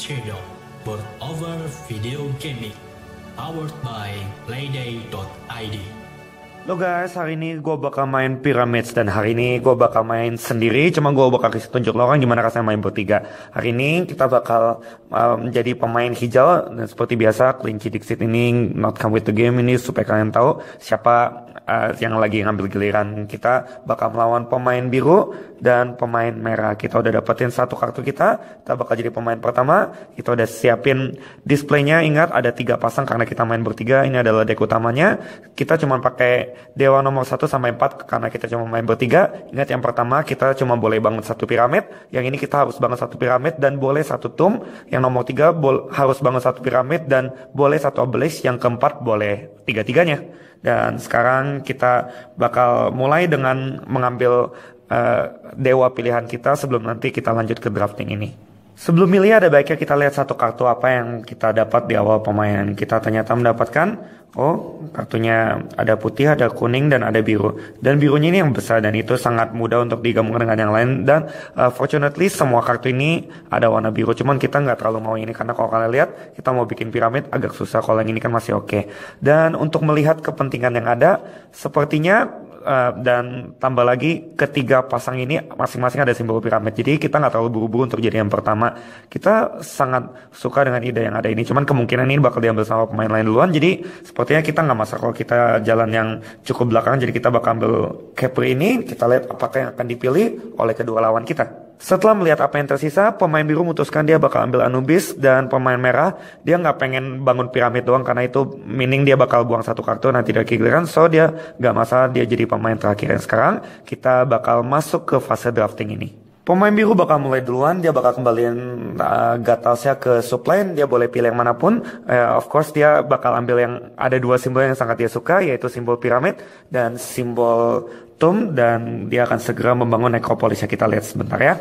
channel for Over Video Gaming Powered by Playday.id Lo guys, hari ini gue bakal main Pyramids dan hari ini gue bakal main sendiri Cuma gue bakal kasih tunjuk lo orang gimana rasanya main bertiga Hari ini kita bakal uh, menjadi um, pemain hijau Dan seperti biasa, kelinci Dixit ini not come with the game ini Supaya kalian tahu siapa uh, yang lagi ngambil giliran kita bakal melawan pemain biru dan pemain merah. Kita udah dapetin satu kartu kita, kita bakal jadi pemain pertama. Kita udah siapin displaynya. Ingat ada tiga pasang karena kita main bertiga. Ini adalah deck utamanya. Kita cuma pakai dewa nomor 1 sampai 4 karena kita cuma main bertiga. Ingat yang pertama kita cuma boleh bangun satu piramid. Yang ini kita harus bangun satu piramid dan boleh satu tomb. Yang nomor 3 harus bangun satu piramid dan boleh satu obelisk. Yang keempat boleh tiga-tiganya. Dan sekarang kita bakal mulai dengan mengambil uh, dewa pilihan kita sebelum nanti kita lanjut ke drafting ini. Sebelum milih ada baiknya kita lihat satu kartu apa yang kita dapat di awal pemainan. Kita ternyata mendapatkan Oh, kartunya ada putih, ada kuning, dan ada biru. Dan birunya ini yang besar dan itu sangat mudah untuk digabungkan dengan yang lain. Dan uh, fortunately semua kartu ini ada warna biru. Cuman kita nggak terlalu mau ini karena kalau kalian lihat kita mau bikin piramid agak susah. Kalau yang ini kan masih oke. Okay. Dan untuk melihat kepentingan yang ada, sepertinya Eh, dan tambah lagi ketiga pasang ini masing-masing ada simbol piramid. Jadi kita nggak terlalu buru-buru untuk jadi yang pertama. Kita sangat suka dengan ide yang ada ini. Cuman kemungkinan ini bakal diambil sama pemain lain duluan. Jadi sepertinya kita nggak masalah kalau kita jalan yang cukup belakang. Jadi kita bakal ambil Capri ini. Kita lihat apakah yang akan dipilih oleh kedua lawan kita. Setelah melihat apa yang tersisa, pemain biru memutuskan dia bakal ambil Anubis dan pemain merah dia nggak pengen bangun piramid doang karena itu meaning dia bakal buang satu kartu nanti tidak giliran. So dia nggak masalah dia jadi pemain terakhir yang sekarang kita bakal masuk ke fase drafting ini. Pemain biru bakal mulai duluan, dia bakal kembaliin uh, eh, gatalsnya ke supply, dia boleh pilih yang manapun. Uh, of course dia bakal ambil yang ada dua simbol yang sangat dia suka, yaitu simbol piramid dan simbol Tum dan dia akan segera membangun nekropolisnya kita lihat sebentar ya.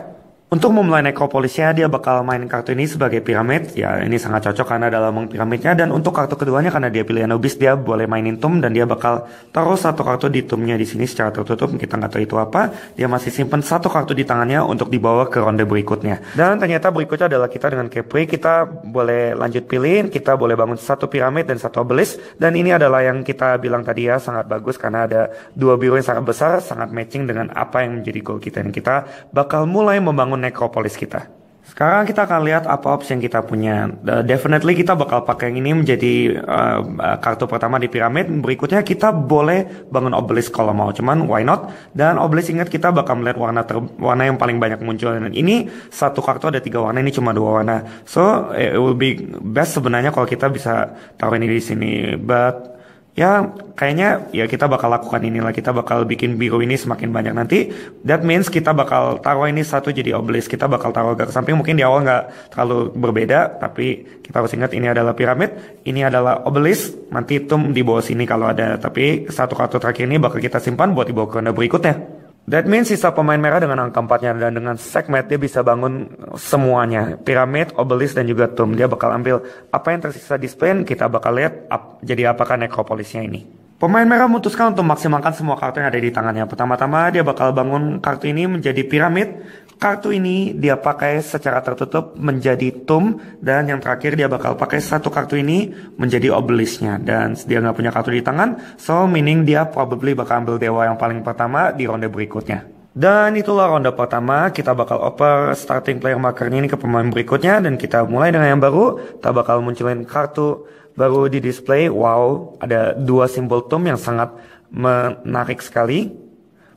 Untuk memulai nekropolisnya dia bakal main kartu ini sebagai piramid ya ini sangat cocok karena dalam piramidnya dan untuk kartu keduanya karena dia pilih Anubis dia boleh mainin tum dan dia bakal taruh satu kartu di tumnya di sini secara tertutup kita nggak tahu itu apa dia masih simpen satu kartu di tangannya untuk dibawa ke ronde berikutnya dan ternyata berikutnya adalah kita dengan Capri. kita boleh lanjut pilihin kita boleh bangun satu piramid dan satu obelis dan ini adalah yang kita bilang tadi ya sangat bagus karena ada dua biru yang sangat besar sangat matching dengan apa yang menjadi goal kita dan kita bakal mulai membangun nekropolis kita. Sekarang kita akan lihat apa opsi yang kita punya. Uh, definitely kita bakal pakai yang ini menjadi uh, kartu pertama di piramid. Berikutnya kita boleh bangun obelisk kalau mau, cuman why not? Dan obelisk ingat kita bakal melihat warna ter warna yang paling banyak muncul. Dan ini satu kartu ada tiga warna, ini cuma dua warna. So it will be best sebenarnya kalau kita bisa taruh ini di sini. But ya kayaknya ya kita bakal lakukan inilah kita bakal bikin biro ini semakin banyak nanti that means kita bakal taruh ini satu jadi obelisk kita bakal taruh ke samping mungkin di awal nggak terlalu berbeda tapi kita harus ingat ini adalah piramid ini adalah obelisk nanti tum di bawah sini kalau ada tapi satu kartu terakhir ini bakal kita simpan buat dibawa ke ronde berikutnya That means sisa pemain merah dengan angka 4-nya dan dengan segmen dia bisa bangun semuanya. Piramid, obelis dan juga tomb. Dia bakal ambil apa yang tersisa di Spain, kita bakal lihat ap, jadi apakah nekropolisnya ini. Pemain merah memutuskan untuk maksimalkan semua kartu yang ada di tangannya. Pertama-tama dia bakal bangun kartu ini menjadi piramid, kartu ini dia pakai secara tertutup menjadi tum dan yang terakhir dia bakal pakai satu kartu ini menjadi obelisnya dan dia nggak punya kartu di tangan so meaning dia probably bakal ambil dewa yang paling pertama di ronde berikutnya. Dan itulah ronde pertama, kita bakal oper starting player marker ini ke pemain berikutnya dan kita mulai dengan yang baru. Kita bakal munculin kartu baru di display. Wow, ada dua simbol tomb yang sangat menarik sekali.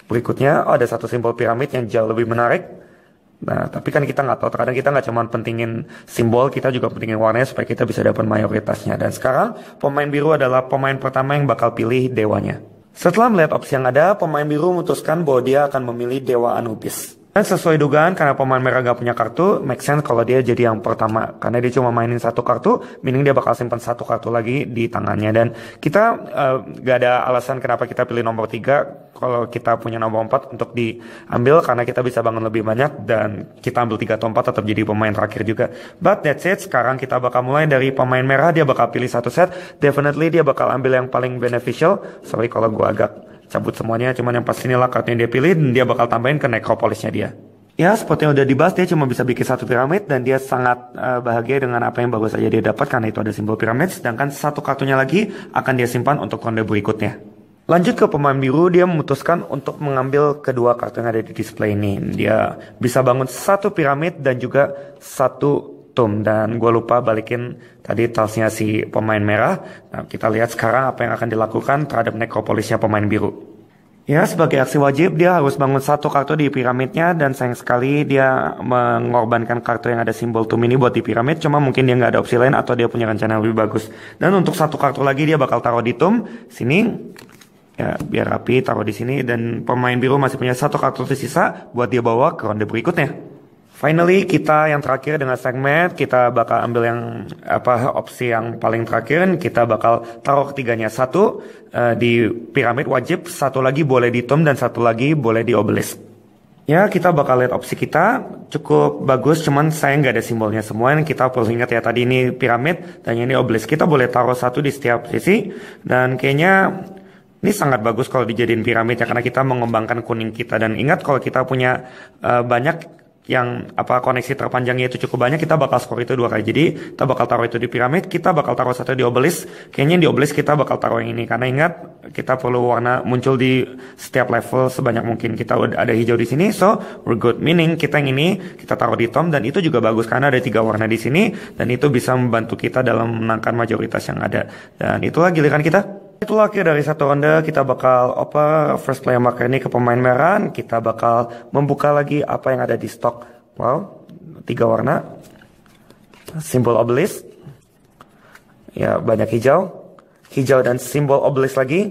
Berikutnya oh, ada satu simbol piramid yang jauh lebih menarik. Nah, tapi kan kita nggak tahu. Terkadang kita nggak cuma pentingin simbol, kita juga pentingin warnanya supaya kita bisa dapat mayoritasnya. Dan sekarang pemain biru adalah pemain pertama yang bakal pilih dewanya. Setelah melihat opsi yang ada, pemain biru memutuskan bahwa dia akan memilih dewa Anubis. Dan sesuai dugaan karena pemain merah gak punya kartu, make sense kalau dia jadi yang pertama. Karena dia cuma mainin satu kartu, meaning dia bakal simpan satu kartu lagi di tangannya. Dan kita uh, eh, gak ada alasan kenapa kita pilih nomor tiga kalau kita punya nomor empat untuk diambil karena kita bisa bangun lebih banyak dan kita ambil tiga atau empat tetap jadi pemain terakhir juga. But that's it, sekarang kita bakal mulai dari pemain merah, dia bakal pilih satu set, definitely dia bakal ambil yang paling beneficial. Sorry kalau gue agak cabut semuanya cuman yang pasti inilah kartu yang dia pilih dan dia bakal tambahin ke necropolisnya dia ya seperti yang udah dibahas dia cuma bisa bikin satu piramid dan dia sangat uh, bahagia dengan apa yang bagus saja dia dapat karena itu ada simbol piramid sedangkan satu kartunya lagi akan dia simpan untuk ronde berikutnya Lanjut ke pemain biru, dia memutuskan untuk mengambil kedua kartu yang ada di display ini. Dia bisa bangun satu piramid dan juga satu Tum dan gue lupa balikin tadi talsnya si pemain merah. Nah, kita lihat sekarang apa yang akan dilakukan terhadap nekropolisnya pemain biru. Ya sebagai aksi wajib dia harus bangun satu kartu di piramidnya dan sayang sekali dia mengorbankan kartu yang ada simbol tum ini buat di piramid cuma mungkin dia nggak ada opsi lain atau dia punya rencana lebih bagus dan untuk satu kartu lagi dia bakal taruh di tum sini ya biar rapi taruh di sini dan pemain biru masih punya satu kartu tersisa buat dia bawa ke ronde berikutnya. Finally, kita yang terakhir dengan segmen, kita bakal ambil yang apa opsi yang paling terakhir, kita bakal taruh tiganya. Satu uh, di piramid wajib, satu lagi boleh di tom dan satu lagi boleh di obelisk. Ya, kita bakal lihat opsi kita cukup bagus, cuman saya nggak ada simbolnya semua. Kita perlu ingat ya tadi ini piramid dan ini obelisk. Kita boleh taruh satu di setiap sisi dan kayaknya ini sangat bagus kalau dijadiin piramid ya karena kita mengembangkan kuning kita dan ingat kalau kita punya uh, banyak yang apa koneksi terpanjangnya itu cukup banyak kita bakal skor itu dua kali jadi kita bakal taruh itu di piramid kita bakal taruh satu di obelis kayaknya di obelis kita bakal taruh yang ini karena ingat kita perlu warna muncul di setiap level sebanyak mungkin kita ada hijau di sini so we're good meaning kita yang ini kita taruh di tom dan itu juga bagus karena ada tiga warna di sini dan itu bisa membantu kita dalam menangkan majoritas yang ada dan itulah giliran kita Itulah akhir dari satu ronde kita bakal oper first player marker ini ke pemain merah. Kita bakal membuka lagi apa yang ada di stok. Wow, tiga warna. Simbol obelis. Ya, banyak hijau. Hijau dan simbol obelis lagi.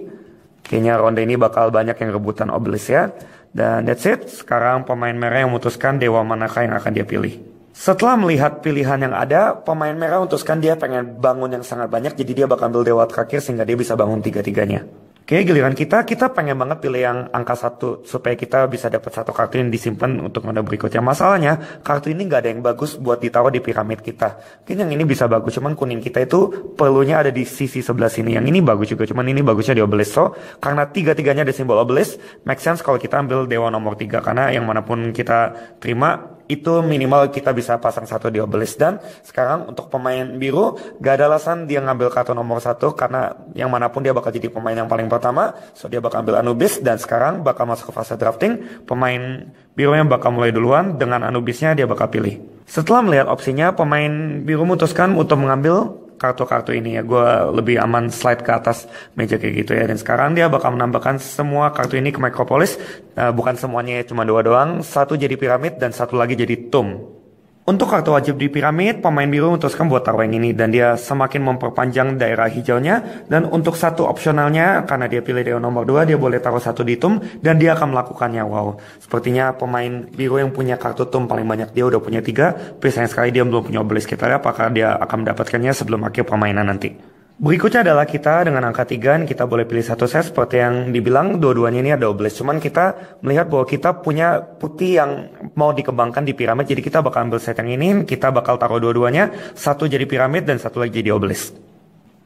Kayaknya ronde ini bakal banyak yang rebutan obelis ya. Dan that's it. Sekarang pemain merah yang memutuskan dewa manakah yang akan dia pilih. Setelah melihat pilihan yang ada, pemain merah untuskan dia pengen bangun yang sangat banyak, jadi dia bakal ambil dewa terakhir sehingga dia bisa bangun tiga-tiganya. Oke, giliran kita, kita pengen banget pilih yang angka satu supaya kita bisa dapat satu kartu yang disimpan untuk ronde berikutnya. Masalahnya, kartu ini nggak ada yang bagus buat ditaruh di piramid kita. Mungkin yang ini bisa bagus, cuman kuning kita itu perlunya ada di sisi sebelah sini. Yang ini bagus juga, cuman ini bagusnya di obelisk. So, karena tiga-tiganya ada simbol obelisk, make sense kalau kita ambil dewa nomor tiga. Karena yang manapun kita terima, itu minimal kita bisa pasang satu di Obelisk dan sekarang untuk pemain biru gak ada alasan dia ngambil kartu nomor satu karena yang manapun dia bakal jadi pemain yang paling pertama. So dia bakal ambil Anubis dan sekarang bakal masuk ke fase drafting. Pemain biru yang bakal mulai duluan dengan Anubisnya dia bakal pilih. Setelah melihat opsinya, pemain biru memutuskan untuk mengambil kartu-kartu ini ya gue lebih aman slide ke atas meja kayak gitu ya dan sekarang dia bakal menambahkan semua kartu ini ke Micropolis uh, eh, bukan semuanya ya, cuma dua doang satu jadi piramid dan satu lagi jadi tomb untuk kartu wajib di piramid, pemain biru memutuskan buat yang ini dan dia semakin memperpanjang daerah hijaunya dan untuk satu opsionalnya karena dia pilih dari nomor 2 dia boleh taruh satu di tum dan dia akan melakukannya wow. Sepertinya pemain biru yang punya kartu tum paling banyak dia udah punya tiga. tapi sayang sekali dia belum punya obelisk kita apakah dia akan mendapatkannya sebelum akhir permainan nanti. Berikutnya adalah kita dengan angka 3 kita boleh pilih satu set seperti yang dibilang dua-duanya ini ada obelisk. Cuman kita melihat bahwa kita punya putih yang mau dikembangkan di piramid. Jadi kita bakal ambil set yang ini, kita bakal taruh dua-duanya, satu jadi piramid dan satu lagi jadi obelisk.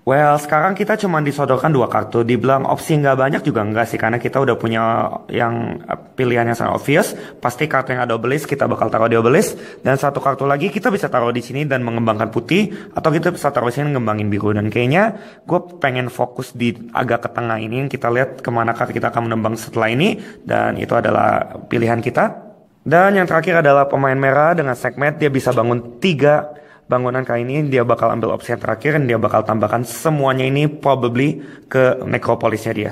Well, sekarang kita cuma disodorkan dua kartu. Dibilang opsi nggak banyak juga nggak sih, karena kita udah punya yang eh, pilihan yang sangat obvious. Pasti kartu yang ada obelis kita bakal taruh di obelis. Dan satu kartu lagi kita bisa taruh di sini dan mengembangkan putih, atau kita bisa taruh di sini ngembangin biru. Dan kayaknya gue pengen fokus di agak ke tengah ini. Kita lihat kemana kartu kita akan menembang setelah ini. Dan itu adalah pilihan kita. Dan yang terakhir adalah pemain merah dengan segmen dia bisa bangun tiga bangunan kali ini dia bakal ambil opsi yang terakhir dan dia bakal tambahkan semuanya ini probably ke nekropolisnya dia.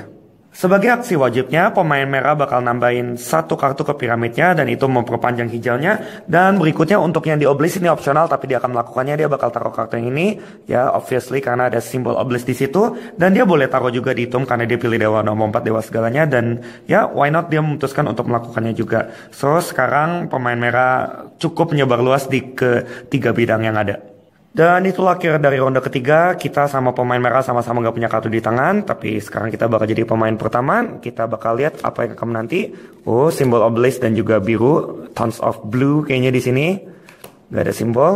Sebagai aksi wajibnya, pemain merah bakal nambahin satu kartu ke piramidnya dan itu memperpanjang hijaunya. Dan berikutnya untuk yang di oblis ini opsional tapi dia akan melakukannya dia bakal taruh kartu yang ini ya obviously karena ada simbol oblis di situ dan dia boleh taruh juga di tom karena dia pilih dewa nomor 4 dewa segalanya dan ya why not dia memutuskan untuk melakukannya juga. So sekarang pemain merah cukup menyebar luas di ketiga bidang yang ada. Dan itu akhir dari ronde ketiga, kita sama pemain merah sama-sama nggak punya kartu di tangan, tapi sekarang kita bakal jadi pemain pertama, kita bakal lihat apa yang akan nanti Oh, simbol obelisk dan juga biru, tons of blue kayaknya di sini. Gak ada simbol.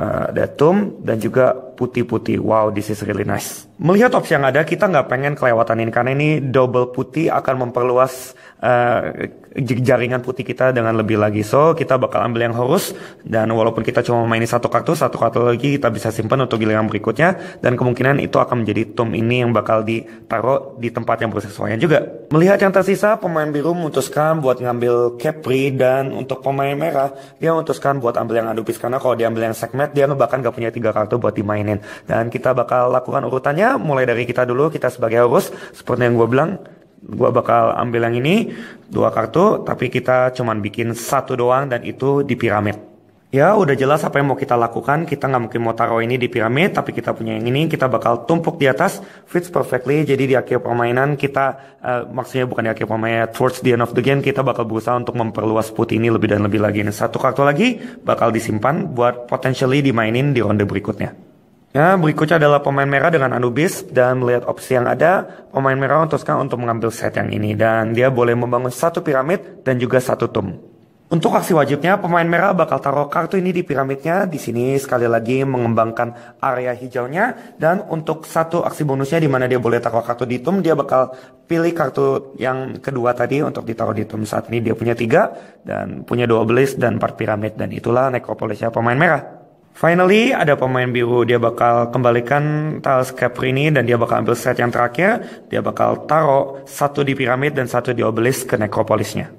Uh, ada tomb dan juga putih-putih. Wow, this is really nice melihat opsi yang ada kita nggak pengen kelewatan ini karena ini double putih akan memperluas uh, jaringan putih kita dengan lebih lagi so kita bakal ambil yang horus dan walaupun kita cuma mainin satu kartu satu kartu lagi kita bisa simpan untuk giliran berikutnya dan kemungkinan itu akan menjadi tom ini yang bakal ditaruh di tempat yang bersesuaian juga melihat yang tersisa pemain biru memutuskan buat ngambil Capri dan untuk pemain merah dia memutuskan buat ambil yang adupis karena kalau dia ambil yang segmen dia bahkan gak punya tiga kartu buat dimainin dan kita bakal lakukan urutannya Iya, mulai dari kita dulu kita sebagai host seperti yang gue bilang gue bakal ambil yang ini dua kartu tapi kita cuman bikin satu doang dan itu di piramid Ya udah jelas apa yang mau kita lakukan Kita nggak mungkin mau taruh ini di piramid Tapi kita punya yang ini Kita bakal tumpuk di atas Fits perfectly Jadi di akhir permainan kita uh, Maksudnya bukan di akhir permainan Towards the end of the game Kita bakal berusaha untuk memperluas putih ini Lebih dan lebih lagi ini nah, Satu kartu lagi Bakal disimpan Buat potentially dimainin di ronde berikutnya Ya, berikutnya adalah pemain merah dengan Anubis dan melihat opsi yang ada, pemain merah memutuskan untuk mengambil set yang ini dan dia boleh membangun satu piramid dan juga satu tomb. Untuk aksi wajibnya, pemain merah bakal taruh kartu ini di piramidnya. Di sini sekali lagi mengembangkan area hijaunya. Dan untuk satu aksi bonusnya di mana dia boleh taruh kartu di tomb, dia bakal pilih kartu yang kedua tadi untuk ditaruh di tomb. Saat ini dia punya tiga dan punya dua belis dan empat piramid. Dan itulah nekropolisnya pemain merah. Finally, ada pemain biru, dia bakal kembalikan tiles ini dan dia bakal ambil set yang terakhir, dia bakal taruh satu di piramid dan satu di obelis ke nekropolisnya.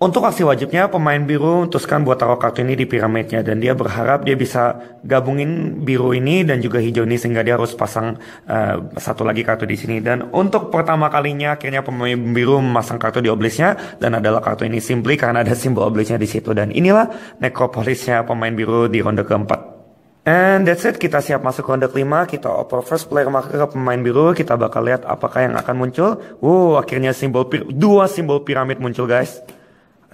Untuk aksi wajibnya, pemain biru teruskan buat taruh kartu ini di piramidnya dan dia berharap dia bisa gabungin biru ini dan juga hijau ini sehingga dia harus pasang uh, satu lagi kartu di sini. Dan untuk pertama kalinya akhirnya pemain biru memasang kartu di obelisnya dan adalah kartu ini simply karena ada simbol obelisnya di situ. Dan inilah nekropolisnya pemain biru di ronde keempat. And that's it, kita siap masuk ronde kelima, kita open first player marker ke pemain biru, kita bakal lihat apakah yang akan muncul. Wow, akhirnya simbol pir dua simbol piramid muncul guys.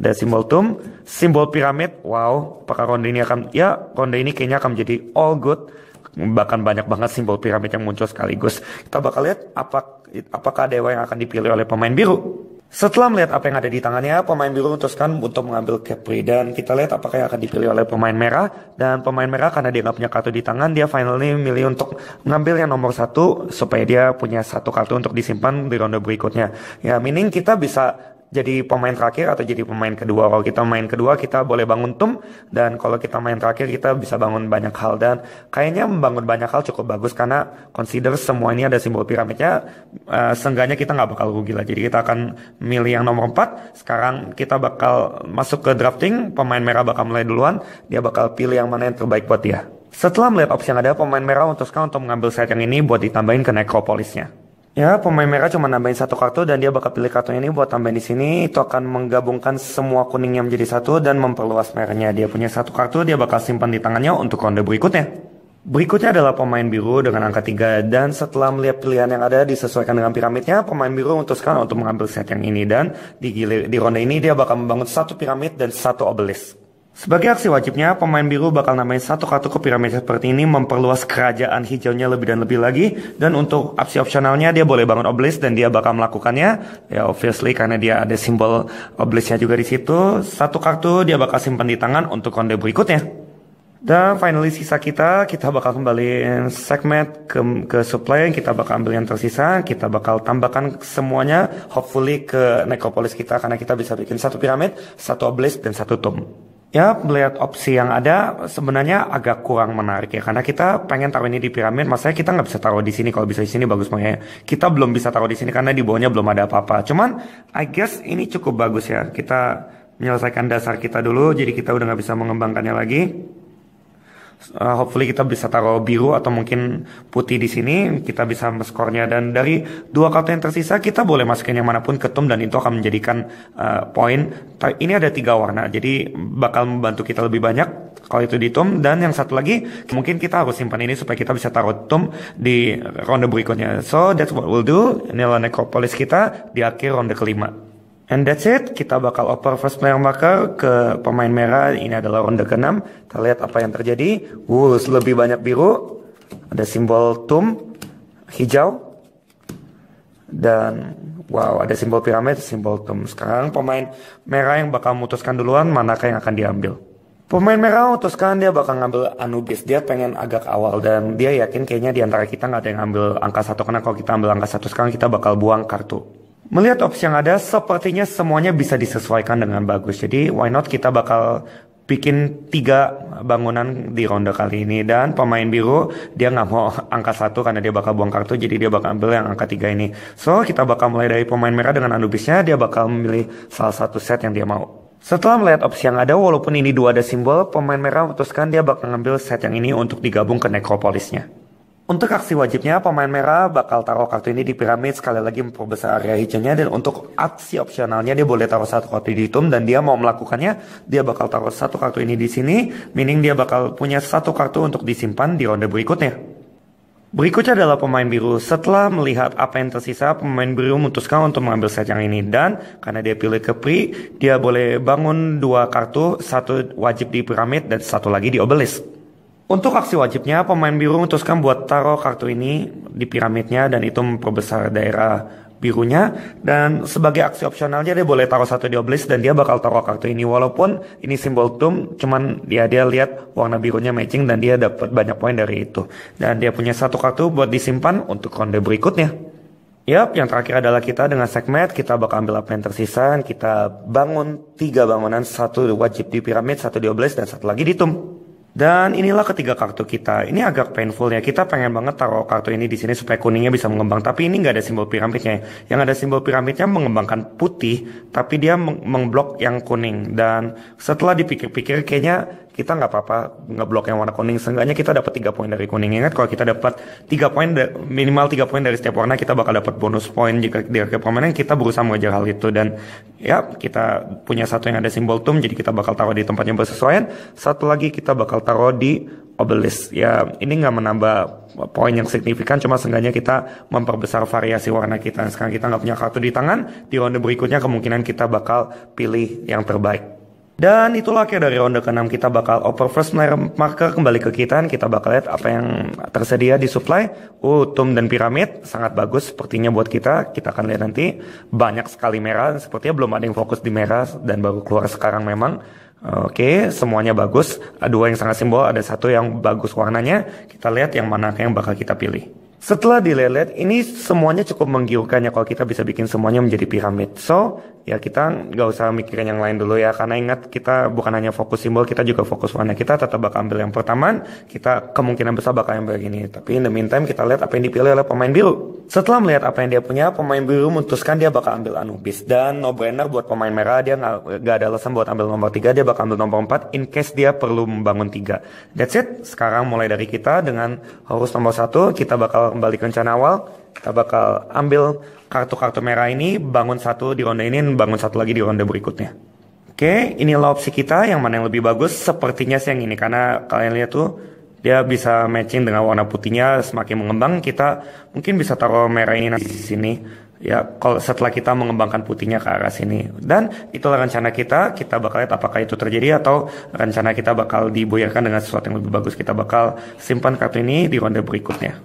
Ada simbol tomb, simbol piramid, wow, apakah ronde ini akan, ya ronde ini kayaknya akan menjadi all good. Bahkan banyak banget simbol piramid yang muncul sekaligus. Kita bakal lihat apa, apakah dewa yang akan dipilih oleh pemain biru. Setelah melihat apa yang ada di tangannya, pemain biru memutuskan untuk mengambil Capri dan kita lihat apakah yang akan dipilih oleh pemain merah dan pemain merah karena dia nggak punya kartu di tangan, dia finally milih untuk mengambil yang nomor satu supaya dia punya satu kartu untuk disimpan di ronde berikutnya. Ya, meaning kita bisa jadi pemain terakhir atau jadi pemain kedua. Kalau kita main kedua kita boleh bangun tum dan kalau kita main terakhir kita bisa bangun banyak hal dan kayaknya membangun banyak hal cukup bagus karena consider semua ini ada simbol piramidnya. Uh, seenggaknya kita nggak bakal rugi lah. Jadi kita akan milih yang nomor 4. Sekarang kita bakal masuk ke drafting. Pemain merah bakal mulai duluan. Dia bakal pilih yang mana yang terbaik buat dia. Setelah melihat opsi yang ada, pemain merah untuk sekarang untuk mengambil set yang ini buat ditambahin ke nekropolisnya. Ya, pemain merah cuma nambahin satu kartu dan dia bakal pilih kartunya ini buat tambahin di sini. Itu akan menggabungkan semua kuningnya menjadi satu dan memperluas merahnya. Dia punya satu kartu, dia bakal simpan di tangannya untuk ronde berikutnya. Berikutnya adalah pemain biru dengan angka 3 dan setelah melihat pilihan yang ada disesuaikan dengan piramidnya, pemain biru memutuskan untuk mengambil set yang ini dan di, di ronde ini dia bakal membangun satu piramid dan satu obelisk. Sebagai aksi wajibnya, pemain biru bakal namain satu kartu ke piramida seperti ini memperluas kerajaan hijaunya lebih dan lebih lagi. Dan untuk aksi opsionalnya dia boleh bangun obelis dan dia bakal melakukannya. Ya obviously karena dia ada simbol obelisnya juga di situ. Satu kartu dia bakal simpan di tangan untuk konde berikutnya. Dan finally sisa kita, kita bakal kembali segmen ke, ke supply, kita bakal ambil yang tersisa, kita bakal tambahkan semuanya, hopefully ke necropolis kita, karena kita bisa bikin satu piramid, satu obelis dan satu tomb ya melihat opsi yang ada sebenarnya agak kurang menarik ya karena kita pengen taruh ini di piramid maksudnya kita nggak bisa taruh di sini kalau bisa di sini bagus makanya kita belum bisa taruh di sini karena di bawahnya belum ada apa-apa cuman I guess ini cukup bagus ya kita menyelesaikan dasar kita dulu jadi kita udah nggak bisa mengembangkannya lagi uh, hopefully kita bisa taruh biru atau mungkin putih di sini kita bisa skornya dan dari dua kartu yang tersisa kita boleh masukin yang manapun ketum dan itu akan menjadikan uh, poin ini ada tiga warna jadi bakal membantu kita lebih banyak kalau itu di tum dan yang satu lagi mungkin kita harus simpan ini supaya kita bisa taruh tum di ronde berikutnya so that's what we'll do inilah necropolis kita di akhir ronde kelima And that's it, kita bakal oper first player marker ke pemain merah, ini adalah ronde ke-6. Kita lihat apa yang terjadi. Wolves lebih banyak biru, ada simbol tum, hijau, dan wow ada simbol piramid, simbol tum. Sekarang pemain merah yang bakal memutuskan duluan manakah yang akan diambil. Pemain merah memutuskan dia bakal ngambil Anubis. Dia pengen agak awal dan dia yakin kayaknya di antara kita nggak ada yang ambil angka satu karena kalau kita ambil angka satu sekarang kita bakal buang kartu. Melihat opsi yang ada, sepertinya semuanya bisa disesuaikan dengan bagus. Jadi why not kita bakal bikin tiga bangunan di ronde kali ini dan pemain biru dia nggak mau angka satu karena dia bakal buang kartu jadi dia bakal ambil yang angka tiga ini so kita bakal mulai dari pemain merah dengan anubisnya dia bakal memilih salah satu set yang dia mau setelah melihat opsi yang ada, walaupun ini dua ada simbol, pemain merah memutuskan dia bakal ngambil set yang ini untuk digabung ke nekropolisnya. Untuk aksi wajibnya, pemain merah bakal taruh kartu ini di piramid sekali lagi memperbesar area hijaunya dan untuk aksi opsionalnya dia boleh taruh satu kartu di hitum dan dia mau melakukannya dia bakal taruh satu kartu ini di sini, meaning dia bakal punya satu kartu untuk disimpan di ronde berikutnya. Berikutnya adalah pemain biru. Setelah melihat apa yang tersisa, pemain biru memutuskan untuk mengambil set yang ini. Dan karena dia pilih ke Kepri, dia boleh bangun dua kartu, satu wajib di piramid dan satu lagi di obelisk. Untuk aksi wajibnya, pemain biru memutuskan buat taruh kartu ini di piramidnya dan itu memperbesar daerah birunya dan sebagai aksi opsionalnya dia boleh taruh satu di obelisk dan dia bakal taruh kartu ini walaupun ini simbol tum cuman dia dia lihat warna birunya matching dan dia dapat banyak poin dari itu dan dia punya satu kartu buat disimpan untuk ronde berikutnya. Yap, yang terakhir adalah kita dengan segmen kita bakal ambil apa yang tersisa. Kita bangun tiga bangunan, satu wajib di piramid, satu di obelisk, dan satu lagi di tum. Dan inilah ketiga kartu kita. Ini agak painful ya. Kita pengen banget taruh kartu ini di sini supaya kuningnya bisa mengembang. Tapi ini nggak ada simbol piramidnya. Yang ada simbol piramidnya mengembangkan putih, tapi dia mengblok yang kuning. Dan setelah dipikir-pikir, kayaknya kita nggak apa-apa ngeblok yang warna kuning seenggaknya kita dapat tiga poin dari kuning ingat kalau kita dapat tiga poin minimal tiga poin dari setiap warna kita bakal dapat bonus poin jika di akhir permainan kita berusaha mengejar hal itu dan ya kita punya satu yang ada simbol tum jadi kita bakal taruh di tempat yang bersesuaian satu lagi kita bakal taruh di obelisk ya ini nggak menambah poin yang signifikan cuma seenggaknya kita memperbesar variasi warna kita sekarang kita nggak punya kartu di tangan di ronde berikutnya kemungkinan kita bakal pilih yang terbaik dan itulah kayak dari ronde ke-6 kita bakal over first marker kembali ke kita. Kita bakal lihat apa yang tersedia di supply. Utum uh, dan piramid sangat bagus sepertinya buat kita. Kita akan lihat nanti banyak sekali merah. Sepertinya belum ada yang fokus di merah dan baru keluar sekarang memang. Oke, semuanya bagus. Dua yang sangat simbol, ada satu yang bagus warnanya. Kita lihat yang mana yang bakal kita pilih. Setelah dilihat ini semuanya cukup menggiurkan ya kalau kita bisa bikin semuanya menjadi piramid. So, ya kita nggak usah mikirin yang lain dulu ya karena ingat kita bukan hanya fokus simbol kita juga fokus warna kita tetap bakal ambil yang pertama kita kemungkinan besar bakal ambil yang ini tapi in the meantime kita lihat apa yang dipilih oleh pemain biru setelah melihat apa yang dia punya pemain biru memutuskan dia bakal ambil Anubis dan no brainer buat pemain merah dia nggak nggak ada alasan buat ambil nomor 3 dia bakal ambil nomor 4 in case dia perlu membangun 3 that's it sekarang mulai dari kita dengan harus nomor satu kita bakal kembali ke rencana awal kita bakal ambil kartu-kartu merah ini, bangun satu di ronde ini, bangun satu lagi di ronde berikutnya. Oke, inilah opsi kita yang mana yang lebih bagus sepertinya sih yang ini karena kalian lihat tuh dia bisa matching dengan warna putihnya semakin mengembang kita mungkin bisa taruh merah ini di sini ya kalau setelah kita mengembangkan putihnya ke arah sini dan itulah rencana kita kita bakal lihat apakah itu terjadi atau rencana kita bakal diboyarkan dengan sesuatu yang lebih bagus kita bakal simpan kartu ini di ronde berikutnya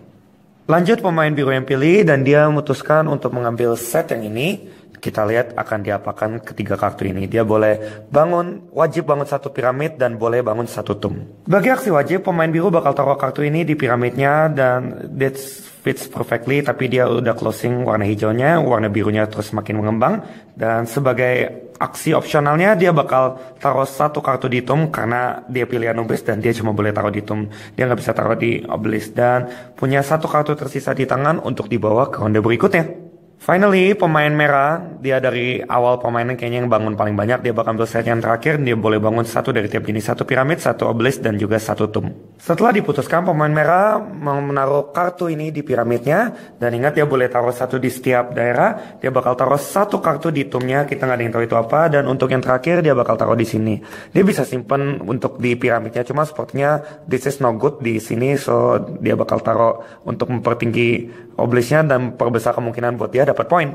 Lanjut pemain biru yang pilih dan dia memutuskan untuk mengambil set yang ini. Kita lihat akan diapakan ketiga kartu ini. Dia boleh bangun, wajib bangun satu piramid dan boleh bangun satu tum. Bagi aksi wajib, pemain biru bakal taruh kartu ini di piramidnya dan that fits perfectly. Tapi dia udah closing warna hijaunya, warna birunya terus semakin mengembang. Dan sebagai aksi opsionalnya dia bakal taruh satu kartu di tomb karena dia pilihan obelisk dan dia cuma boleh taruh di tomb dia nggak bisa taruh di obelisk dan punya satu kartu tersisa di tangan untuk dibawa ke ronde berikutnya Finally, pemain merah, dia dari awal yang kayaknya yang bangun paling banyak, dia bakal ambil set yang terakhir, dia boleh bangun satu dari tiap jenis, satu piramid, satu obelisk, dan juga satu tomb. Setelah diputuskan, pemain merah mau menaruh kartu ini di piramidnya, dan ingat dia boleh taruh satu di setiap daerah, dia bakal taruh satu kartu di tumnya, kita nggak ada yang tahu itu apa, dan untuk yang terakhir dia bakal taruh di sini. Dia bisa simpen untuk di piramidnya, cuma sepertinya this is no good di sini, so dia bakal taruh untuk mempertinggi Oblisnya dan perbesar kemungkinan buat dia dapat poin.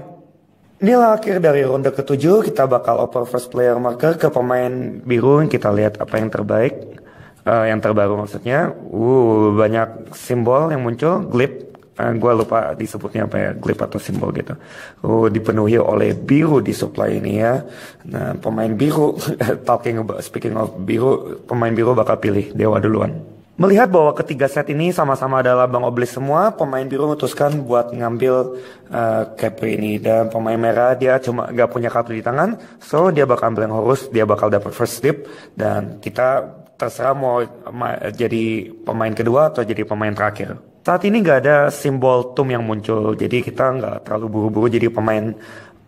Inilah akhir dari ronde ketujuh, kita bakal oper first player marker ke pemain biru, kita lihat apa yang terbaik, uh, yang terbaru maksudnya. Uh, banyak simbol yang muncul, glip, uh, eh, gue lupa disebutnya apa ya, glip atau simbol gitu. Uh, dipenuhi oleh biru di supply ini ya. Nah, pemain biru, talking about, speaking of biru, pemain biru bakal pilih Dewa duluan. Melihat bahwa ketiga set ini sama-sama adalah Bang Oblis semua, pemain biru memutuskan buat ngambil uh, ini. Dan pemain merah dia cuma gak punya kartu di tangan, so dia bakal ambil yang horus, dia bakal dapat first slip. Dan kita terserah mau jadi pemain kedua atau jadi pemain terakhir. Saat ini gak ada simbol tum yang muncul, jadi kita gak terlalu buru-buru jadi pemain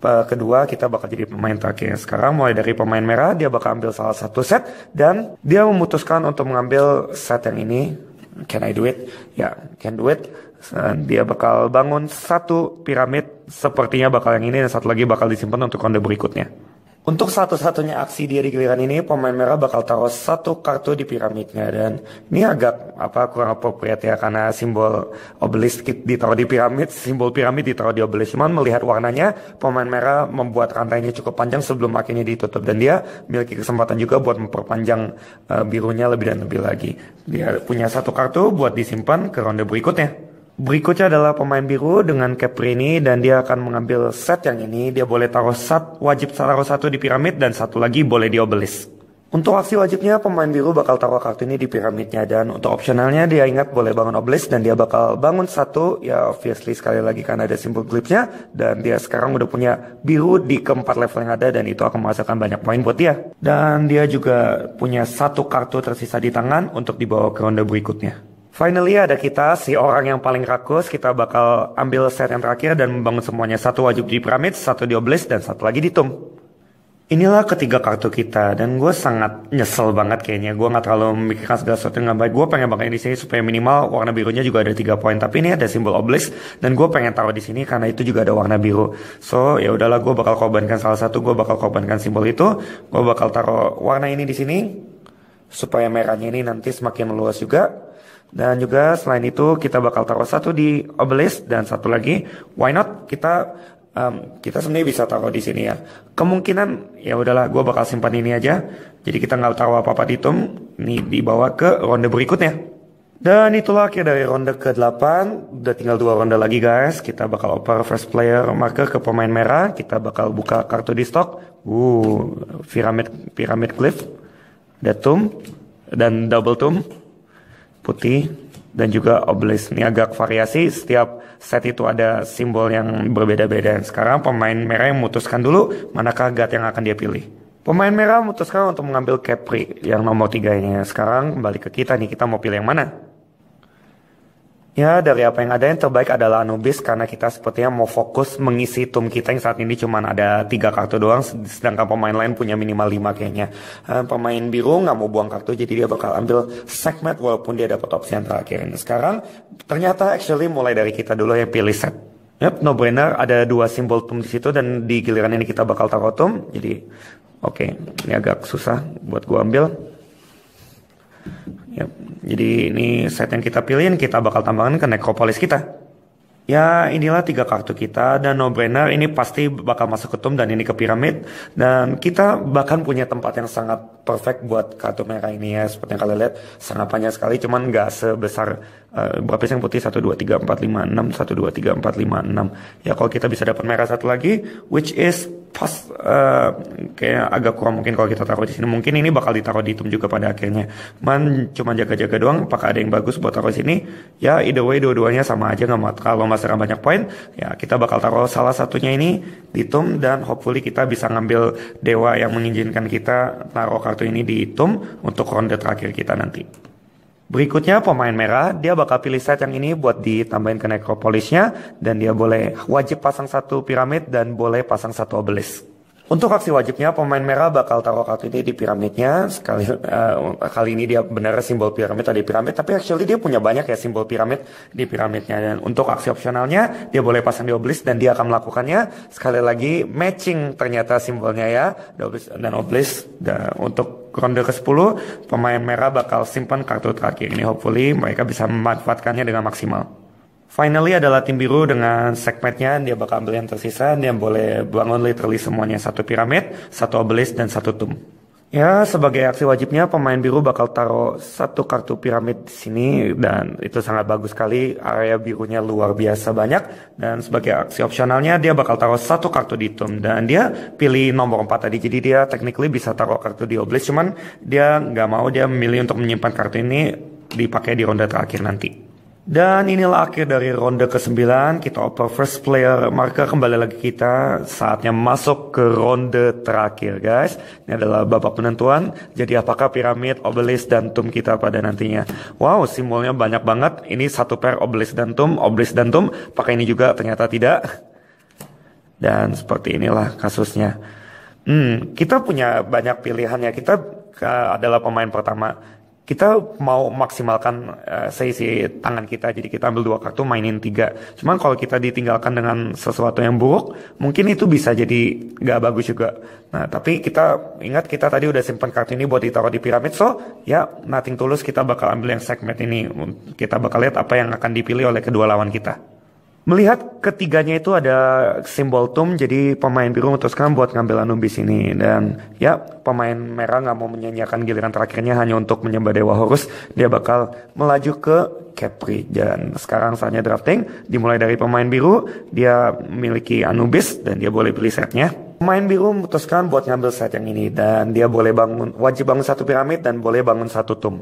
Eh, kedua kita bakal jadi pemain terakhir sekarang mulai dari pemain merah dia bakal ambil salah satu set dan dia memutuskan untuk mengambil set yang ini can I do it ya yeah, can do it eh, dia bakal bangun satu piramid sepertinya bakal yang ini dan satu lagi bakal disimpan untuk ronde berikutnya untuk satu-satunya aksi di giliran ini, pemain merah bakal taruh satu kartu di piramidnya dan ini agak apa kurang appropriate ya karena simbol obelisk ditaruh di piramid, simbol piramid ditaruh di obelisk. Cuman melihat warnanya, pemain merah membuat rantainya cukup panjang sebelum akhirnya ditutup dan dia memiliki kesempatan juga buat memperpanjang uh, birunya lebih dan lebih lagi. Dia punya satu kartu buat disimpan ke ronde berikutnya. Berikutnya adalah pemain biru dengan ini dan dia akan mengambil set yang ini. Dia boleh taruh sat, wajib taruh satu di piramid dan satu lagi boleh di obelis. Untuk aksi wajibnya pemain biru bakal taruh kartu ini di piramidnya dan untuk opsionalnya dia ingat boleh bangun obelis dan dia bakal bangun satu ya obviously sekali lagi karena ada simple glitchnya dan dia sekarang udah punya biru di keempat level yang ada dan itu akan menghasilkan banyak poin buat dia dan dia juga punya satu kartu tersisa di tangan untuk dibawa ke ronde berikutnya. Finally ada kita, si orang yang paling rakus, kita bakal ambil set yang terakhir dan membangun semuanya. Satu wajib di piramid, satu di obelisk, dan satu lagi di tomb. Inilah ketiga kartu kita, dan gue sangat nyesel banget kayaknya. Gue gak terlalu memikirkan segala sesuatu yang gak baik. Gue pengen banget di sini supaya minimal warna birunya juga ada tiga poin. Tapi ini ada simbol obelisk, dan gue pengen taruh di sini karena itu juga ada warna biru. So, ya udahlah gue bakal korbankan salah satu, gue bakal korbankan simbol itu. Gue bakal taruh warna ini di sini, supaya merahnya ini nanti semakin luas juga dan juga selain itu kita bakal taruh satu di obelisk dan satu lagi why not kita um, kita sebenarnya bisa taruh di sini ya. Kemungkinan ya udahlah gue bakal simpan ini aja. Jadi kita nggak taruh apa-apa di tom. Ini dibawa ke ronde berikutnya. Dan itulah akhir dari ronde ke-8. Udah tinggal dua ronde lagi guys. Kita bakal oper first player marker ke pemain merah. Kita bakal buka kartu di stok. Uh, pyramid, pyramid cliff. tomb Dan double tomb putih dan juga oblis ini agak variasi setiap set itu ada simbol yang berbeda-beda dan sekarang pemain merah yang memutuskan dulu manakah guard yang akan dia pilih pemain merah memutuskan untuk mengambil Capri yang nomor tiga ini sekarang kembali ke kita nih kita mau pilih yang mana Ya dari apa yang ada yang terbaik adalah Anubis karena kita sepertinya mau fokus mengisi tum kita yang saat ini cuma ada tiga kartu doang sedangkan pemain lain punya minimal 5 kayaknya. Eh, pemain biru nggak mau buang kartu jadi dia bakal ambil segmen walaupun dia dapat opsi yang terakhir. Nah, sekarang ternyata actually mulai dari kita dulu yang pilih set. Yep, no brainer ada dua simbol tum di situ dan di giliran ini kita bakal taruh tum. Jadi oke, okay, ini agak susah buat gua ambil ya Jadi ini set yang kita pilihin kita bakal tambahkan ke necropolis kita. Ya inilah tiga kartu kita dan no brainer ini pasti bakal masuk ke tomb dan ini ke piramid dan kita bahkan punya tempat yang sangat perfect buat kartu merah ini ya seperti yang kalian lihat sangat panjang sekali cuman nggak sebesar Uh, berapa yang putih 1 2 3 4 5 6 1 2 3 4 5 6 ya kalau kita bisa dapat merah satu lagi which is pas uh, eh, kayak agak kurang mungkin kalau kita taruh di sini mungkin ini bakal ditaruh di hitam juga pada akhirnya man cuma jaga-jaga doang apakah ada yang bagus buat taruh di sini ya either way dua-duanya sama aja nggak kalau masih banyak poin ya kita bakal taruh salah satunya ini di hitam dan hopefully kita bisa ngambil dewa yang mengizinkan kita taruh kartu ini di hitam untuk ronde terakhir kita nanti Berikutnya pemain merah, dia bakal pilih set yang ini buat ditambahin ke necropolisnya dan dia boleh wajib pasang satu piramid dan boleh pasang satu obelisk. Untuk aksi wajibnya, pemain merah bakal taruh kartu ini di piramidnya. Sekali uh, kali ini dia benar simbol piramid ada di piramid, tapi actually dia punya banyak ya simbol piramid di piramidnya. Dan untuk aksi opsionalnya, dia boleh pasang di oblis dan dia akan melakukannya sekali lagi matching ternyata simbolnya ya oblis dan oblis. Dan untuk ronde ke-10, pemain merah bakal simpan kartu terakhir ini. Hopefully mereka bisa memanfaatkannya dengan maksimal. Finally adalah tim biru dengan segmennya dia bakal ambil yang tersisa dia boleh bangun literally semuanya satu piramid, satu obelisk dan satu tomb. Ya sebagai aksi wajibnya pemain biru bakal taruh satu kartu piramid di sini dan itu sangat bagus sekali area birunya luar biasa banyak dan sebagai aksi opsionalnya dia bakal taruh satu kartu di tomb dan dia pilih nomor 4 tadi jadi dia technically bisa taruh kartu di obelisk cuman dia nggak mau dia memilih untuk menyimpan kartu ini dipakai di ronde terakhir nanti. Dan inilah akhir dari ronde ke-9. Kita open first player marker kembali lagi kita. Saatnya masuk ke ronde terakhir guys. Ini adalah babak penentuan. Jadi apakah piramid, obelis, dan tum kita pada nantinya. Wow, simbolnya banyak banget. Ini satu pair obelis dan tum. Obelis dan tum. Pakai ini juga ternyata tidak. Dan seperti inilah kasusnya. Hmm, kita punya banyak pilihan ya. Kita eh, adalah pemain pertama kita mau maksimalkan uh, seisi tangan kita jadi kita ambil dua kartu mainin tiga cuman kalau kita ditinggalkan dengan sesuatu yang buruk mungkin itu bisa jadi gak bagus juga nah tapi kita ingat kita tadi udah simpan kartu ini buat ditaruh di piramid so ya nothing tulus kita bakal ambil yang segmen ini kita bakal lihat apa yang akan dipilih oleh kedua lawan kita melihat ketiganya itu ada simbol tum jadi pemain biru memutuskan buat ngambil Anubis ini dan ya pemain merah nggak mau menyanyiakan giliran terakhirnya hanya untuk menyembah Dewa Horus dia bakal melaju ke Capri dan sekarang saatnya drafting dimulai dari pemain biru dia memiliki Anubis dan dia boleh pilih setnya Pemain biru memutuskan buat ngambil set yang ini dan dia boleh bangun wajib bangun satu piramid dan boleh bangun satu tomb.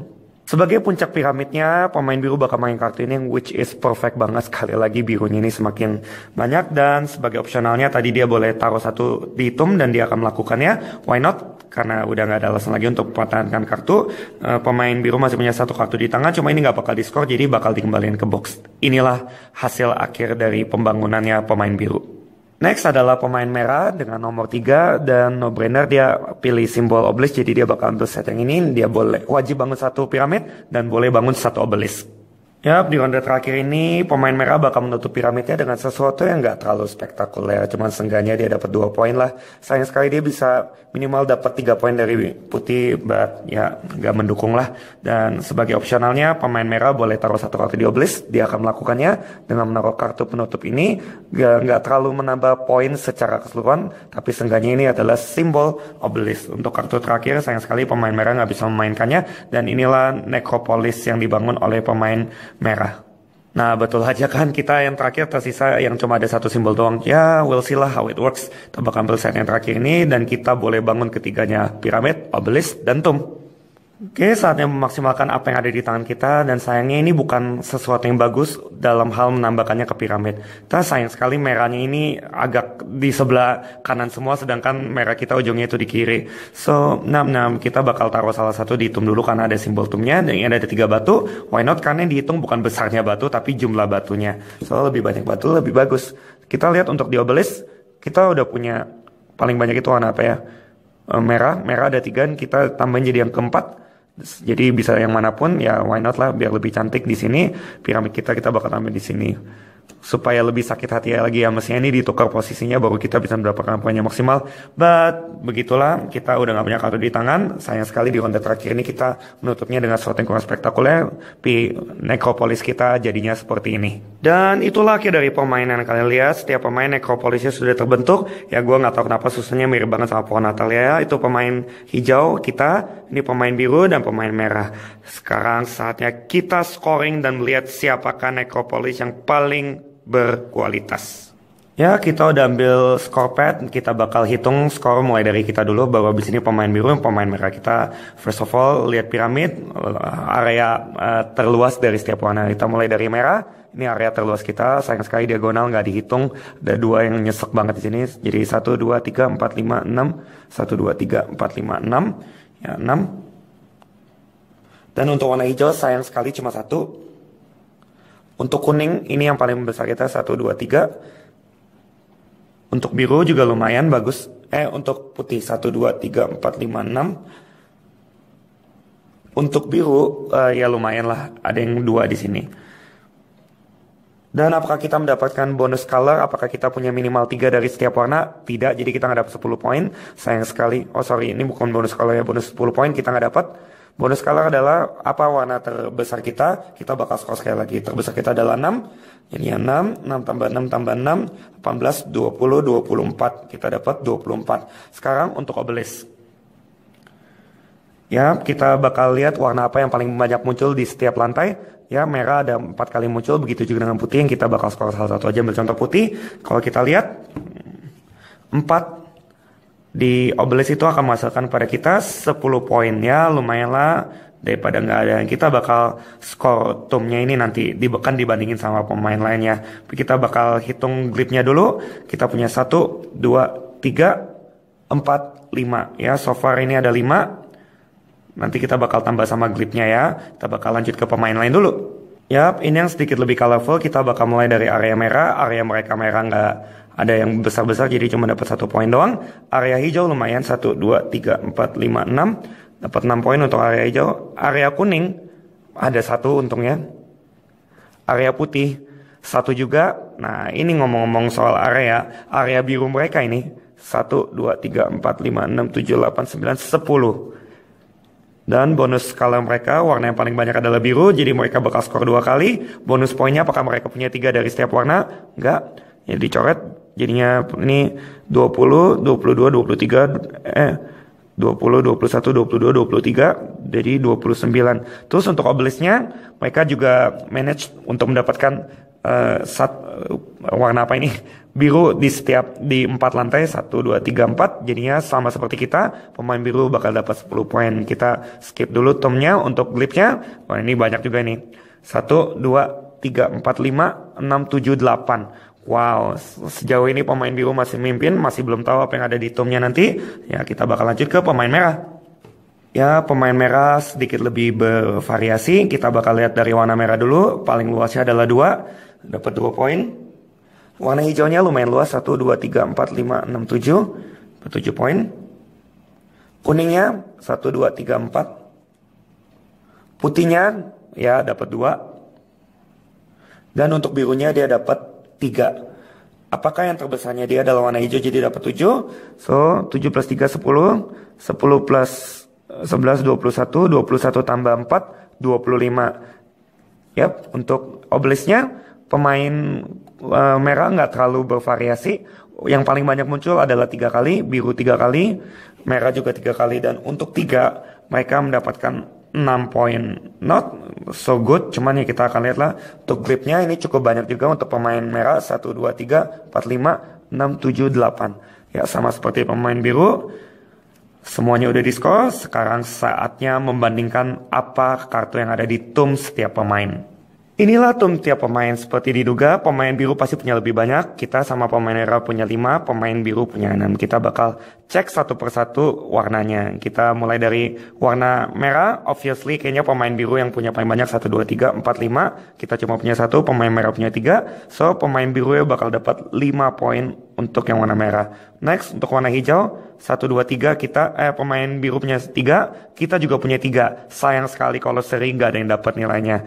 Sebagai puncak piramidnya, pemain biru bakal main kartu ini yang which is perfect banget sekali lagi birunya ini semakin banyak dan sebagai opsionalnya tadi dia boleh taruh satu di item dan dia akan melakukannya. Why not? Karena udah nggak ada alasan lagi untuk mempertahankan kartu. Eh, pemain biru masih punya satu kartu di tangan, cuma ini nggak bakal diskor jadi bakal dikembalikan ke box. Inilah hasil akhir dari pembangunannya pemain biru. Next adalah pemain merah dengan nomor 3 dan no brainer dia pilih simbol obelis jadi dia bakal ambil set yang ini dia boleh wajib bangun satu piramid dan boleh bangun satu obelis. Ya, di ronde terakhir ini pemain merah bakal menutup piramidnya dengan sesuatu yang nggak terlalu spektakuler. Cuman seenggaknya dia dapat dua poin lah. Sayang sekali dia bisa minimal dapat tiga poin dari putih, but ya nggak mendukung lah. Dan sebagai opsionalnya, pemain merah boleh taruh satu kartu di oblis. Dia akan melakukannya dengan menaruh kartu penutup ini. Nggak terlalu menambah poin secara keseluruhan, tapi seenggaknya ini adalah simbol obelis Untuk kartu terakhir, sayang sekali pemain merah nggak bisa memainkannya. Dan inilah nekropolis yang dibangun oleh pemain merah. Nah betul aja kan kita yang terakhir tersisa yang cuma ada satu simbol doang. Ya we'll see lah how it works. Tebak ambil set yang terakhir ini dan kita boleh bangun ketiganya piramid, obelisk, dan tomb. Oke, saatnya memaksimalkan apa yang ada di tangan kita dan sayangnya ini bukan sesuatu yang bagus dalam hal menambahkannya ke piramid. Kita sayang sekali merahnya ini agak di sebelah kanan semua sedangkan merah kita ujungnya itu di kiri. So, enam enam kita bakal taruh salah satu dihitung dulu karena ada simbol tumnya dan ada tiga batu. Why not? Karena yang dihitung bukan besarnya batu tapi jumlah batunya. So, lebih banyak batu lebih bagus. Kita lihat untuk di obelis kita udah punya paling banyak itu warna apa ya? Eh, merah, merah ada tiga, kita tambahin jadi yang keempat jadi bisa yang manapun ya why not lah biar lebih cantik di sini piramid kita kita bakal ambil di sini supaya lebih sakit hati lagi ya mesinnya ini ditukar posisinya baru kita bisa mendapatkan poin yang maksimal but begitulah kita udah gak punya kartu di tangan sayang sekali di ronde terakhir ini kita menutupnya dengan sesuatu yang kurang spektakuler di necropolis kita jadinya seperti ini dan itulah akhir dari permainan kalian lihat setiap pemain necropolisnya sudah terbentuk ya gue gak tahu kenapa susahnya mirip banget sama pohon Natal ya. itu pemain hijau kita ini pemain biru dan pemain merah sekarang saatnya kita scoring dan melihat siapakah necropolis yang paling berkualitas. Ya, kita udah ambil skor pad, kita bakal hitung skor mulai dari kita dulu bahwa di sini pemain biru, pemain merah kita first of all lihat piramid area uh, terluas dari setiap warna. Kita mulai dari merah, ini area terluas kita. Sayang sekali diagonal nggak dihitung. Ada dua yang nyesek banget di sini. Jadi 1 2 3 4 5 6 1 2 3 4 5 6 ya 6. Dan untuk warna hijau sayang sekali cuma satu untuk kuning ini yang paling besar kita 1 2 3. Untuk biru juga lumayan bagus. Eh untuk putih 1 2 3 4 5 6. Untuk biru uh, ya lumayan lah, ada yang dua di sini. Dan apakah kita mendapatkan bonus color? Apakah kita punya minimal 3 dari setiap warna? Tidak, jadi kita nggak dapat 10 poin. Sayang sekali. Oh sorry, ini bukan bonus color ya, bonus 10 poin kita nggak dapat. Bonus skala adalah apa warna terbesar kita, kita bakal skor sekali lagi. Terbesar kita adalah 6, ini ya 6, 6 tambah 6 tambah 6, 18, 20, 24. Kita dapat 24. Sekarang untuk obelisk. Ya, kita bakal lihat warna apa yang paling banyak muncul di setiap lantai. Ya, merah ada 4 kali muncul, begitu juga dengan putih yang kita bakal skor salah satu aja. Ambil contoh putih, kalau kita lihat, 4, di obelis itu akan menghasilkan pada kita 10 poin ya, lumayanlah daripada nggak ada kita bakal skor tumnya ini nanti dibekan dibandingin sama pemain lainnya kita bakal hitung gripnya dulu kita punya 1 2 3 4 5 ya so far ini ada 5 nanti kita bakal tambah sama gripnya ya kita bakal lanjut ke pemain lain dulu Yap, ini yang sedikit lebih colorful. Kita bakal mulai dari area merah. Area mereka merah nggak ada yang besar-besar jadi cuma dapat satu poin doang. Area hijau lumayan 1 2 3 4 5 6 dapat 6 poin untuk area hijau. Area kuning ada satu untungnya. Area putih satu juga. Nah, ini ngomong-ngomong soal area, area biru mereka ini 1 2 3 4 5 6 7 8 9 10. Dan bonus skala mereka, warna yang paling banyak adalah biru, jadi mereka bakal skor dua kali. Bonus poinnya apakah mereka punya tiga dari setiap warna? Enggak. Jadi coret, Jadinya ini 20, 22, 23 eh 20, 21, 22, 23 jadi 29. Terus untuk obelisnya mereka juga manage untuk mendapatkan uh, sat, uh, warna apa ini biru di setiap di empat lantai satu dua tiga empat jadinya sama seperti kita pemain biru bakal dapat 10 poin. Kita skip dulu tomnya untuk glipnya Wah, ini banyak juga ini satu dua tiga empat lima enam tujuh delapan. Wow, sejauh ini pemain biru masih memimpin, masih belum tahu apa yang ada di tomnya nanti. Ya, kita bakal lanjut ke pemain merah. Ya, pemain merah sedikit lebih bervariasi. Kita bakal lihat dari warna merah dulu. Paling luasnya adalah 2. dapat 2 poin. Warna hijaunya lumayan luas, 1, 2, 3, 4, 5, 6, 7, 7 poin. Kuningnya 1, 2, 3, 4. Putihnya ya dapat 2. Dan untuk birunya dia dapat 3. Apakah yang terbesarnya dia adalah warna hijau jadi dapat 7. So, 7 plus 3 10, 10 plus 11 21, 21 tambah 4 25. Yap, untuk obelisnya, pemain uh, merah nggak terlalu bervariasi. Yang paling banyak muncul adalah tiga kali, biru tiga kali, merah juga tiga kali dan untuk tiga mereka mendapatkan 6 poin not so good cuman ya kita akan lihat lah untuk gripnya ini cukup banyak juga untuk pemain merah 1 2 3 4 5 6 7 8 ya sama seperti pemain biru semuanya udah score sekarang saatnya membandingkan apa kartu yang ada di tomb setiap pemain Inilah tim tiap pemain. Seperti diduga, pemain biru pasti punya lebih banyak. Kita sama pemain merah punya 5, pemain biru punya 6. Kita bakal cek satu persatu warnanya. Kita mulai dari warna merah. Obviously, kayaknya pemain biru yang punya paling banyak 1, 2, 3, 4, 5. Kita cuma punya satu, pemain merah punya 3. So, pemain biru ya bakal dapat 5 poin untuk yang warna merah. Next, untuk warna hijau, 1, 2, 3 kita, eh pemain biru punya 3, kita juga punya 3. Sayang sekali kalau seri nggak ada yang dapat nilainya.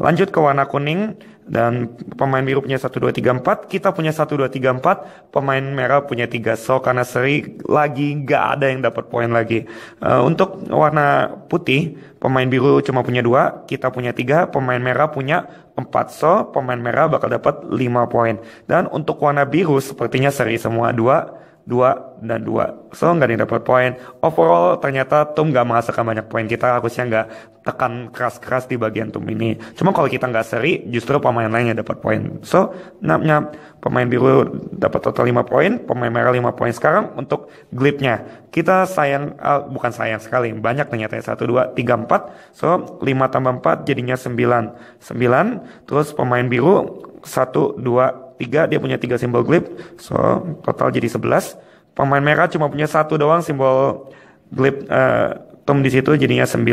Lanjut ke warna kuning dan pemain biru punya 1 2 3 4, kita punya 1 2 3 4, pemain merah punya 3. So karena seri lagi nggak ada yang dapat poin lagi. Uh, untuk warna putih, pemain biru cuma punya 2, kita punya 3, pemain merah punya 4. So pemain merah bakal dapat 5 poin. Dan untuk warna biru sepertinya seri semua 2 2 dan 2 so nggak ada yang dapat poin overall ternyata Tom nggak menghasilkan banyak poin kita harusnya nggak tekan keras-keras di bagian Tum ini cuma kalau kita nggak seri justru pemain lainnya dapat poin so namanya pemain biru dapat total 5 poin pemain merah 5 poin sekarang untuk glipnya kita sayang uh, bukan sayang sekali banyak ternyata 1 2 3 4 so 5 tambah 4 jadinya 9 9 terus pemain biru 1 2 3, dia punya 3 simbol glip so total jadi 11 pemain merah cuma punya satu doang simbol glip uh, eh, tom di situ jadinya 9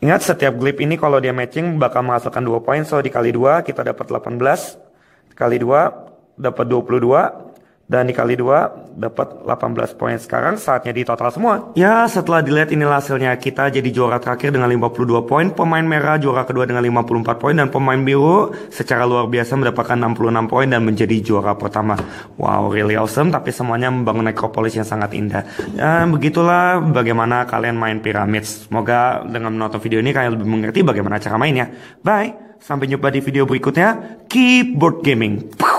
ingat setiap glip ini kalau dia matching bakal menghasilkan 2 poin so dikali 2 kita dapat 18 kali 2 dapat 22 dan dikali dua dapat 18 poin sekarang saatnya di total semua. Ya setelah dilihat inilah hasilnya kita jadi juara terakhir dengan 52 poin, pemain merah juara kedua dengan 54 poin dan pemain biru secara luar biasa mendapatkan 66 poin dan menjadi juara pertama. Wow really awesome tapi semuanya membangun necropolis yang sangat indah. Dan begitulah bagaimana kalian main pyramids. Semoga dengan menonton video ini kalian lebih mengerti bagaimana cara mainnya. Bye, sampai jumpa di video berikutnya. Keyboard board gaming.